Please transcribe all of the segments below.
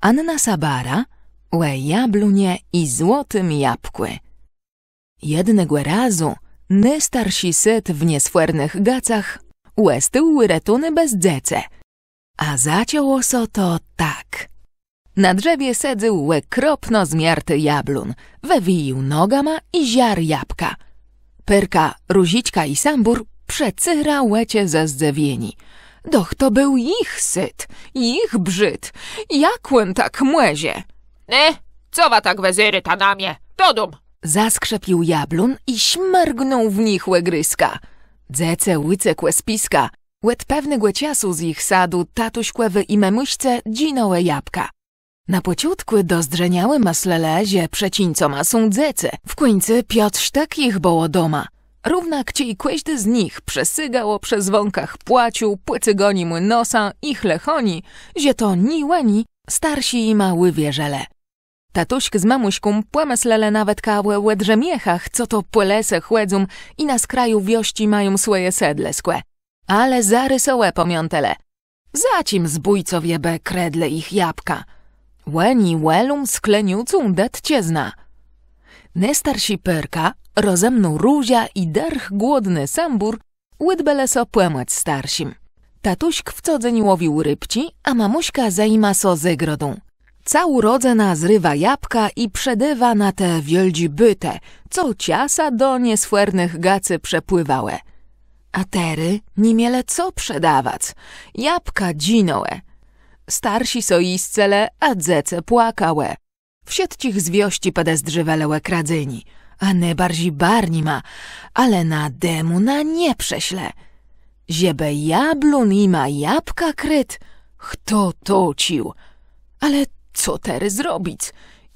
Anna Sabara, Łe jablunie i złotym jabłku. Jednego razu ny starsi syt w niesfuernych gacach Łe styły retuny bez dzece. A zacięło so to tak. Na drzewie sedzył łe kropno zmiarty jablun, wewijł nogama i ziar jabłka. Pyrka, ruziczka i sambur przecyra łecie ze zdzewieni. Doch to był ich syt, ich brzyd. Jakłem tak młezie? Ne, cowa tak wezyry ta namie? To dum. Zaskrzepił jablun i śmergnął w nich łegryska. Dzece łyce spiska. Łet pewny ciasu z ich sadu, tatuś kłewy i memuśce dzinołe jabłka. Na pociutku dozdrzeniały maslelezie przecińco masą dzece. W końcu Piotr ich boło doma. Równak i każdy z nich przesygało przez wąkach płaciu, płycygoni nosa i chlechoni, że to niłeni, starsi i mały wierzele. Tatuśk z mamuśką płemeslele nawet kałe łedrzemiechach, co to płelese chłedzum i na skraju wiości mają swoje sedle skłe. Ale zarysołe pomiątele. Zacim zbójcowie be kredle ich jabłka. Łeni łelum skleniucum det ciezna. zna. Nestarsi perka, rozemną rózia i derch głodny sambur, łydbeleso płemać starsim. Tatuśk w codzeń łowił rybci, a mamuśka zajma so zegrodą. Cał rodzena zrywa jabłka i przedywa na te wieldzi byte, co ciasa do niesfuernych gacy przepływałe. A tery niemiele co przedawać, jabłka dzinołe. Starsi soiscele, a dzece płakałe. Wsiedcich zwiości pedestrzy welełe kradzyni, a najbardziej barni ma, ale na demuna nie prześle. Ziebe jablun i ma jabłka kryt, kto tocił? Ale co tery zrobić?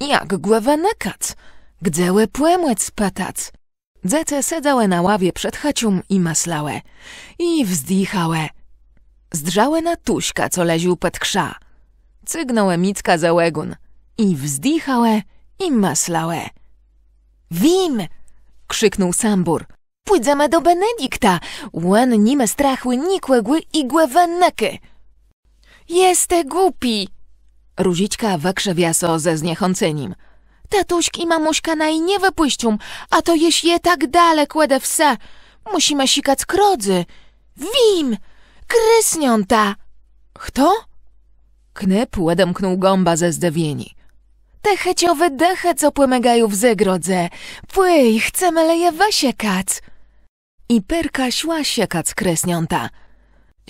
Jak głowę nekac? Gdziełe płemłec patac? Dzece sedzałe na ławie przed chacium i maslałe. I wzdychałe. Zdrzałe na tuśka, co leził pod krza. micka za łegun i wzdychałe, i maslałe. Wim! krzyknął Sambur. Pójdziemy do Benedikta. Łen nime strachły nikłegły i głewenneke. Jeste głupi! Różićka wakrzewiaso ze zniechąceniem. Tatuśk i mamuśka na i nie wypuścią, a to jeś je tak dale wse. Musimy sikać krodzy. Wim! ta! Kto? Knyp łedemknął gąba ze zdewieni te checiowe deche, co płemegają w zegrodze. Płyj, chcemy lejewa siekac. I perka siła siekac kresniąta.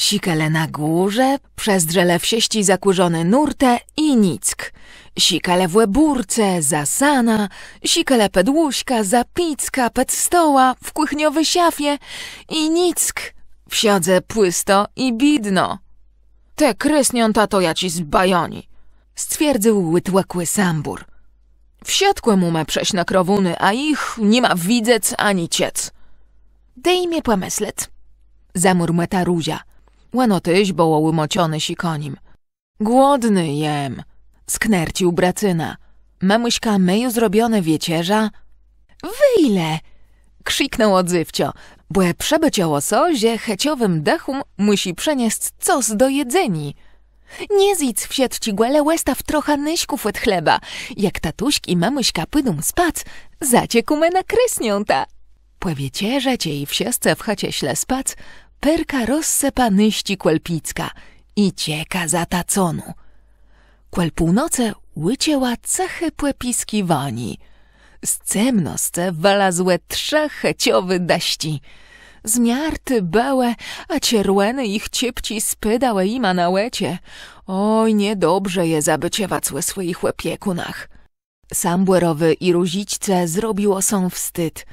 Sikele na górze, przez drzele w sieści zakurzony nurte i nick. Sikele w łeburce, zasana, sikele pedłuśka, zapicka, ped stoła, w kuchniowy siafie i nick. Wsiadzę płysto i bidno. Te kresniąta to ja ci zbajoni stwierdził łytłakły sambur. Wsiadkłe mu ma przejść na krowuny, a ich nie ma widzec ani ciec. Dejmie pomyslet, zamurmeta Ruzia. Łanotyś bołoły mociony sikonim. Głodny jem, sknercił bracyna. Mamuśka myju zrobione wiecierza. Wyjle! krzyknął odzywcio, bo przebyć o osozie checiowym dechum musi przenieść cos do jedzeni. Nie zidz ci sietci guele w trocha nyśków od chleba. Jak tatuśk i mamuśka pydą spac, zacie kumena nakrysnią ta. Pławiecie, żecie i wsiesce w śle spac, perka rozsepa nyści kłelpicka i cieka za taconu. Kłel północe łycięła cechy płepiski wani. Z cemnosce złe trzech heciowy daści. Zmiarty bełe, a cierłeny ich ciepci spydałe ima na łecie. Oj, niedobrze je zabycie wacłe swoich łepiekunach. błerowy i ruzićce zrobiło są wstyd.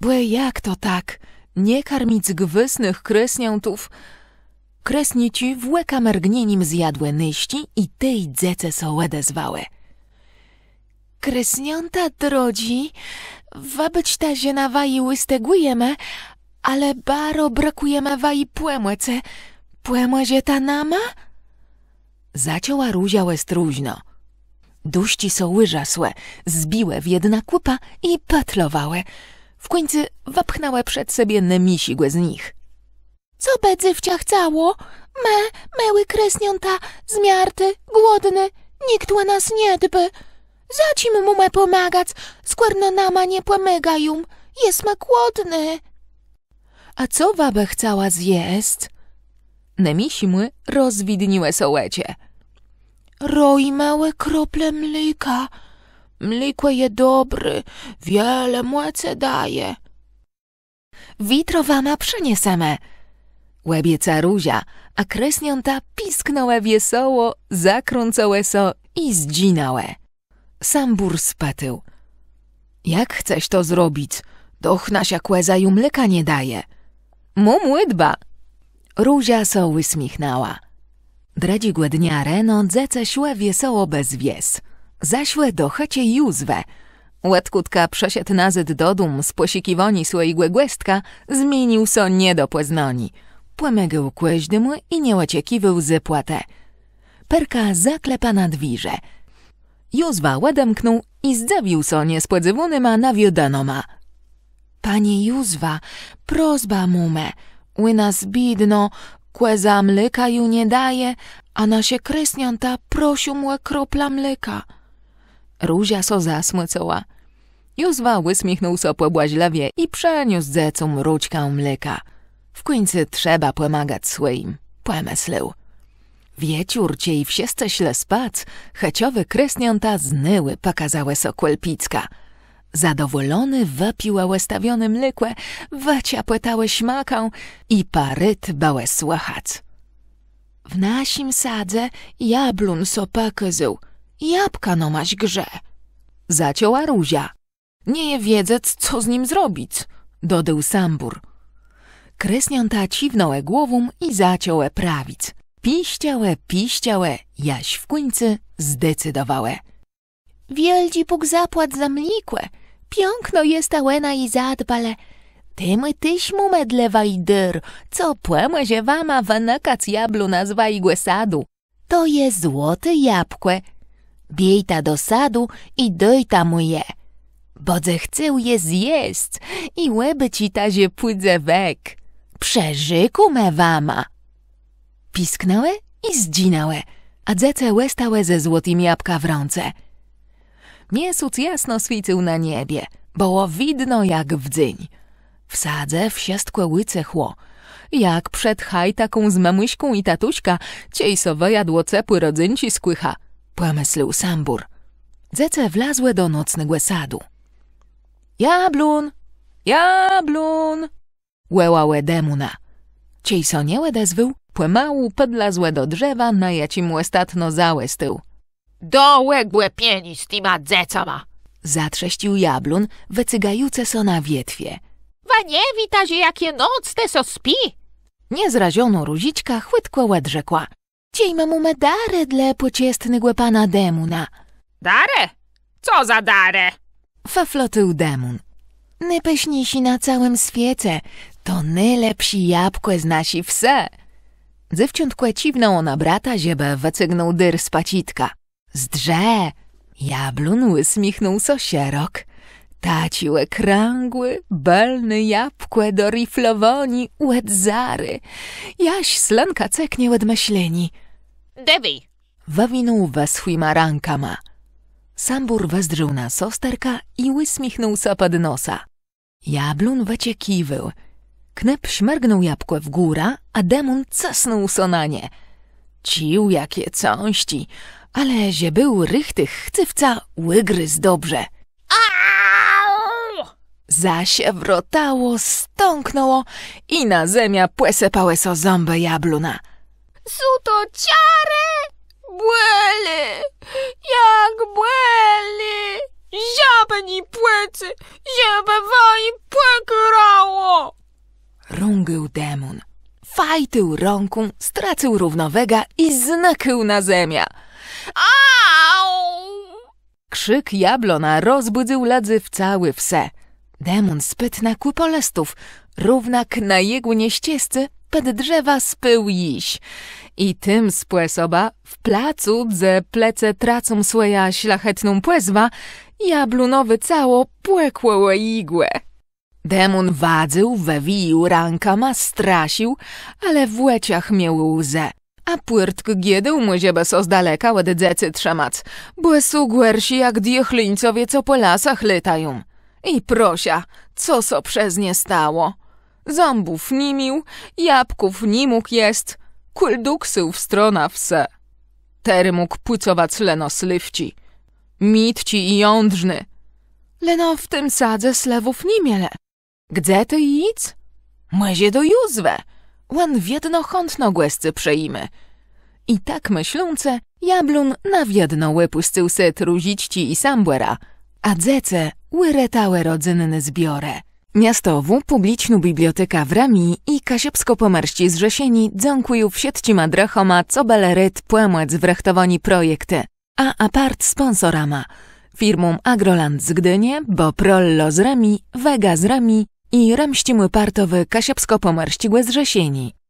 Błe jak to tak? Nie karmic gwysnych kresniątów. Kresnici w łeka mergnienim zjadłe nyści i tej dzece sołede zwałe. Kresniąta drodzi, wabyć ta zienawa i łystegujeme, ale baro brakuje ma i płemłece. Płemłezie ta nama? Zaciąła ruzia łestruźno. Duści są łyżasłe, zbiłe w jedna kupa i patlowałe. W końcu wapchnałe przed sobie nemisigłe z nich. Co bedzywcia chciało? Me, meły ta, zmiarty, głodny, nikt o nas nie dby. Zacim mu me pomagac, składno nama nie pomyga jest me głodny. A co wabę chciała zjeść? Nemisiśmy rozwidniłe sołecie. Roi małe krople mleka. Mlikło je dobry, wiele mlece daje. Witrowana przyniesiemy. Łebieca ruzia, a kresniąta pisknąłe wiesoło, zakrącałe so i zdzinałe. Sam burs spatył. Jak chceś to zrobić? Doch się kłeza ju mleka nie daje. Mum łydba! soły smichnała. uśmichnęła. Dradzigłe dnia reno dzeceśłe wiesoło bez wies. Zaśłe do chacie józwe. Łatkutka przesiedł nazyt do dum z posikiwoni słoigłe głestka, zmienił so nie do płeznoni. Płemegł kłeźdymu i nie łaciekiwył zepłate. Perka zaklepa na dwirze. Józwa łademknął i zdawił so niespłedzywunyma na wiodanoma. Panie Józwa, prozba mume, łyna zbidno, kłeza mleka ju nie daje, a nasie krysnianta prosił młe kropla mleka. Ruzia so zasmycała. Józwa wysmichnął so po błaźlewie i przeniósł zecu mrućkę mleka. W końcu trzeba pomagać swoim, pomyślał. Wieciórcie i wsieste śle spac, checiowy krysnianta znyły pokazały so kłelpicka. Zadowolony wapiła łestawiony mlekłe, wacia płetałe śmaką i paryt bałe słachac. W nasim sadze jablun sopakyzył, jabłka no maś grze. Zaciąła Ruzia. Nie je wiedząc, co z nim zrobić, dodył Sambur. Krysniąta ciwnąłe głową i zaciąłe prawic. Piściałe, piściałe, jaś w końcu zdecydowałe. Wieldzi Bóg zapłat za mlikłe – piękno jest Ałena i zadbale. Tymy tyś mu medlewa i dyr, co płema wama wanakac jablu nazwa igłe sadu. To je złote jabłkłe. ta do sadu i dojta mu je. Bodze chcę je zjeść i łeby ci tazie pójdę wek. Przeżyku me wama. Pisknęły i zdzinały, a dzece łestały ze złotym jabłka w rące. Miesóc jasno świcił na niebie, było widno jak w dzień. W sadze wsiastkłe łyce chło, jak przed haj taką z mamuśką i tatuśka ciejsowe jadło cepły rodzynci skłycha, pomyslił Sambur. Dzece wlazłe do nocnego sadu. Jablun, jablun, łełałe demuna. Ciejso nie łedę płemału podlazłe do drzewa, na jacim z załestył. Dołe pieni z tyma dzecoma! Zatrześcił jablun, wycygajuce so na wietwie. Wa nie wita się jakie noc te so spi! Niezraziono ruzićka chłytko łedrzekła. Dziej mamu me dare dla pociestnego pana demuna. Dare? Co za dare? Faflotył demun. Najpeśniejsi na całym świecie, to najlepsi jabłko z nasi wse. Dziewcząt kłeciwnął ona brata, ziebę wycygnął dyr z pacitka. Zdrze! Jablun łysmichnął sosierok. Taciłe krągły, belny jabłkę do riflowoni, łedzary. Jaś slanka ceknie łed myśleni. Dewi! Wawinął weschwima ma. Sambur wezdrzył na sosterka i łysmichnął sapad nosa. Jablun weciekiwył. Knep śmergnął jabłkę w góra, a demon cesnął sonanie. Cił jakie cąści! ale ziebył rychtych chcywca, łygryz dobrze. Au! Zaś wrotało, stąknęło i na zemia płesepały so ząbę jabluna. Suto ciary! Błeli! Jak błeli! Ziabe ni płecy, Ziabe wai płekrało! Rungył demon. Fajtył rąką, stracił równowega i znakył na zemia. Au! Krzyk Jablona rozbudził Ledzy w cały wse. Demon spyt na ku polestów, równak na jego nieściescy pod drzewa spył iś. I tym spłesoba w placu, ze plece tracą swoja ślachetną płezwa, jablunowy cało płekło igłę. Demon wadził, wewił, ranka ma strasił, ale w łeciach miał łzę. A puertk giede umyzieba so z daleka od trzemac, Błysu gwersi jak diechlińcowie co po lasach letają. I prosia, co so przez nie stało? Ząbów nimił, jabków jabłków jest, kulduksył w strona wse. Tery mógł płycować leno slywci. Mitci i jądrzny. Leno w tym sadze slewów nimiele. miele. Gdzie ty idz? Myzie do Józwe łan w jednochątno głescy przejmy. I tak myślące, jablun na wiedno łypuscył se truzićci i sambuera, a dzece łyretałe rodzynne zbiorę. Miastowu publicznu biblioteka w Rami i kasiepsko-pomarści zrzesieni dzonkują w sietci madrachoma co beleryt płemłec wrechtowani projekty, a apart sponsorama – firmą Agroland z Gdynie, Boprollo z Rami Vega z Rami i ramścimy partowy kasiapsko-pomarścigłe zrzesieni.